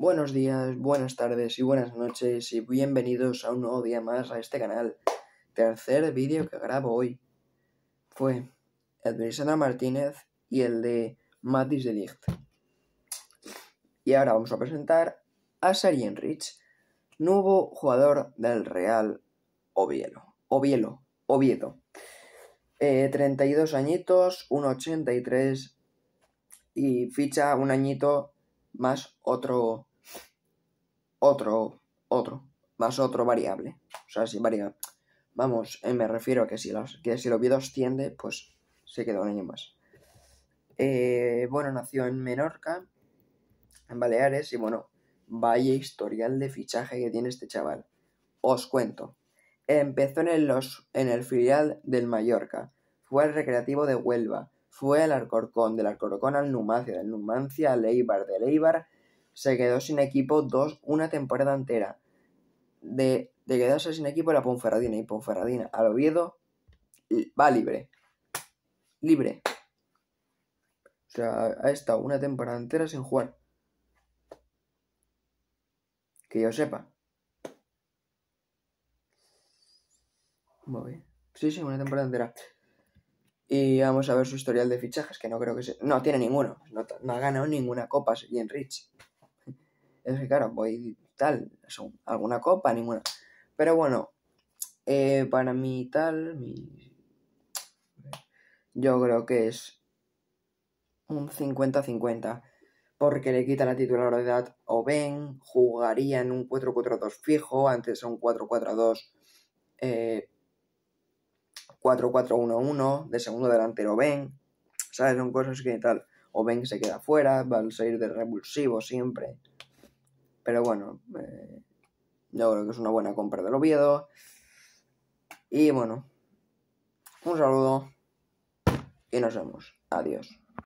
Buenos días, buenas tardes y buenas noches y bienvenidos a un nuevo día más a este canal. Tercer vídeo que grabo hoy fue el de Lisana Martínez y el de Matis de Licht. Y ahora vamos a presentar a Sari Rich, nuevo jugador del Real Oviedo. Oviedo, Oviedo. 32 eh, añitos, 1,83 y ficha un añito más otro otro, otro, más otro variable. O sea, si varía, vamos, eh, me refiero a que si, los que si el dos tiende, pues se queda un año más. Eh, bueno, nació en Menorca, en Baleares, y bueno, Valle historial de fichaje que tiene este chaval. Os cuento. Empezó en el, los, en el filial del Mallorca, fue al Recreativo de Huelva, fue al Alcorcón, del Alcorcón al Numancia, del Numancia al Eibar, del Eibar se quedó sin equipo dos, una temporada entera. De, quedarse sin equipo la Ponferradina y Ponferradina al Oviedo va libre. Libre. O sea, ha estado una temporada entera sin jugar. Que yo sepa. Muy bien. Sí, sí, una temporada entera. Y vamos a ver su historial de fichajes, que no creo que sea. No, tiene ninguno. No, ha ganado ninguna copa, en Rich. Es que, claro, voy tal, alguna copa, ninguna. Pero bueno, eh, para mí tal, yo creo que es un 50-50. Porque le quita la titularidad o Ben, jugaría en un 4-4-2 fijo, antes era un 4-4-2. 4-4-1-1 de segundo delantero Ben. ¿Sabes? Son cosas que tal. O Ben se queda fuera, van a salir de revulsivo siempre. Pero bueno, eh, yo creo que es una buena compra del Oviedo. Y bueno, un saludo y nos vemos. Adiós.